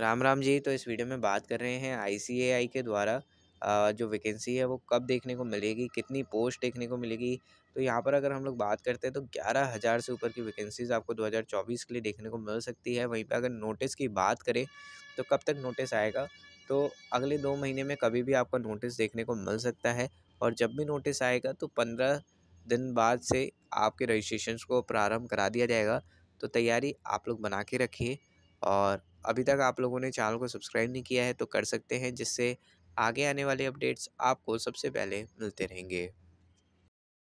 राम राम जी तो इस वीडियो में बात कर रहे हैं आईसीएआई के द्वारा जो वैकेंसी है वो कब देखने को मिलेगी कितनी पोस्ट देखने को मिलेगी तो यहाँ पर अगर हम लोग बात करते हैं तो ग्यारह हज़ार से ऊपर की वैकेंसीज़ आपको 2024 के लिए देखने को मिल सकती है वहीं पर अगर नोटिस की बात करें तो कब तक नोटिस आएगा तो अगले दो महीने में कभी भी आपका नोटिस देखने को मिल सकता है और जब भी नोटिस आएगा तो पंद्रह दिन बाद से आपके रजिस्ट्रेशन को प्रारंभ करा दिया जाएगा तो तैयारी आप लोग बना के रखिए और अभी तक आप लोगों ने चैनल को सब्सक्राइब नहीं किया है तो कर सकते हैं जिससे आगे आने वाले अपडेट्स आपको सबसे पहले मिलते रहेंगे